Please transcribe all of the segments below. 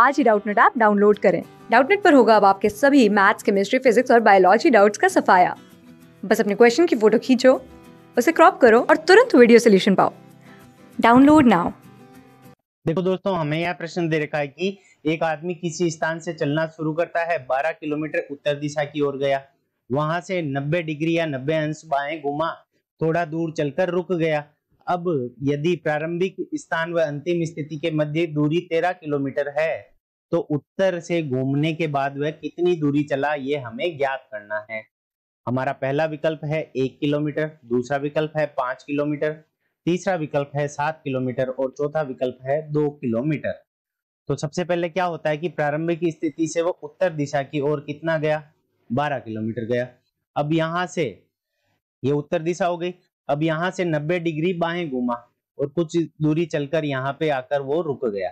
आज ही Doubtnut app download करें डाउटनेट पर होगा अब आपके सभी मैथ्स केमिस्ट्री फिजिक्स और बायोलॉजी डाउट्स का सफाया बस अपने क्वेश्चन की फोटो खींचो उसे क्रॉप करो और तुरंत वीडियो सोल्यूशन पाओ डाउनलोड नाउ देखो दोस्तों हमें यह प्रश्न दे रखा है कि एक आदमी किसी स्थान से चलना शुरू करता है 12 किलोमीटर उत्तर दिशा की ओर गया वहां से 90 डिग्री या 90 अंश बाएं घुमा थोड़ा दूर चलकर रुक गया अब यदि प्रारंभिक स्थान व अंतिम स्थिति के मध्य दूरी तेरह किलोमीटर है तो उत्तर से घूमने के बाद वह कितनी दूरी चला ये हमें ज्ञात करना है हमारा पहला विकल्प है एक किलोमीटर दूसरा विकल्प है पांच किलोमीटर तीसरा विकल्प है सात किलोमीटर और चौथा विकल्प है दो किलोमीटर तो सबसे पहले क्या होता है कि प्रारंभिक स्थिति से वो उत्तर दिशा की ओर कितना गया बारह किलोमीटर गया अब यहां से ये उत्तर दिशा हो गई अब यहाँ से 90 डिग्री बाहें घुमा और कुछ दूरी चलकर यहाँ पे आकर वो रुक गया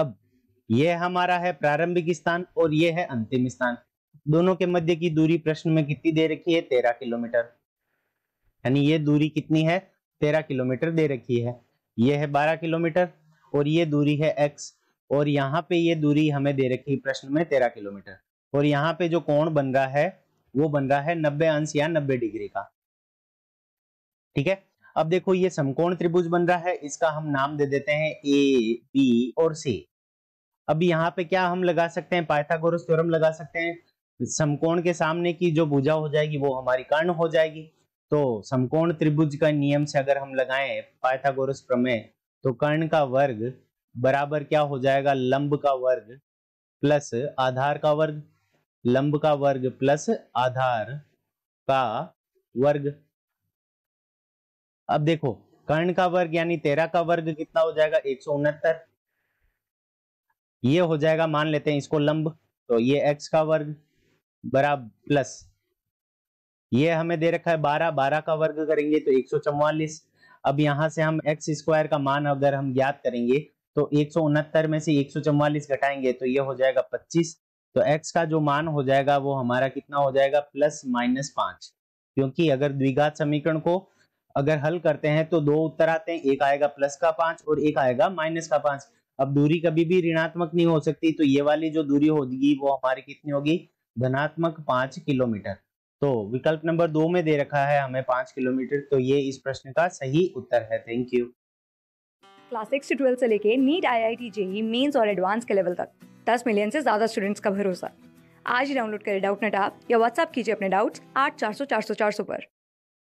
अब यह हमारा है प्रारंभिक स्थान और यह है अंतिम स्थान दोनों के मध्य की दूरी प्रश्न में कितनी दे रखी है तेरह किलोमीटर यानी ये दूरी कितनी है तेरह किलोमीटर दे रखी है यह है बारह किलोमीटर और ये दूरी है एक्स और यहाँ पे ये दूरी हमें दे रखी है प्रश्न में तेरह किलोमीटर और यहाँ पे जो कोण बन रहा है वो बन रहा है नब्बे अंश या नब्बे डिग्री का ठीक है अब देखो ये समकोण त्रिभुज बन रहा है इसका हम नाम दे देते हैं ए बी और सी अब यहाँ पे क्या हम लगा सकते हैं पाइथागोरस थ्योरम लगा सकते हैं समकोण के सामने की जो भुजा हो जाएगी वो हमारी कर्ण हो जाएगी तो समकोण त्रिभुज का नियम से अगर हम लगाएं पाइथागोरस प्रमेय तो कर्ण का वर्ग बराबर क्या हो जाएगा लंब का वर्ग प्लस आधार का वर्ग लंब का वर्ग प्लस आधार का वर्ग अब देखो कर्ण का वर्ग यानी तेरह का वर्ग कितना हो जाएगा एक सौ उनहत्तर ये हो जाएगा मान लेते हैं इसको लंब तो ये एक्स का वर्ग बराबर प्लस ये हमें दे रखा है बारह बारह का वर्ग करेंगे तो एक सौ चौवालीस अब यहां से हम एक्स स्क्वायर का मान अगर हम ज्ञात करेंगे तो एक में से एक घटाएंगे तो ये हो जाएगा पच्चीस तो x का जो मान हो जाएगा वो हमारा कितना हो जाएगा प्लस माइनस पांच क्योंकि अगर द्विघात समीकरण को अगर हल करते हैं तो दो उत्तर आते हैं एक आएगा प्लस का पांच और एक आएगा माइनस का पांच अब दूरी कभी भी ऋणात्मक नहीं हो सकती तो ये वाली जो दूरी होगी वो हमारी कितनी होगी धनात्मक पांच किलोमीटर तो विकल्प नंबर दो में दे रखा है हमें पांच किलोमीटर तो ये इस प्रश्न का सही उत्तर है thank you class six to twelfth से लेके NEET I I T JEE mains और एडवांस के लेवल तक दस मिलियन से ज्यादा स्टूडेंट्स का भरोसा आज ही डाउनलोड करें डाउट नेट आप या व्हाट्सअप कीजिए अपने डाउट्स आठ चार सौ चार सौ चार सौ पर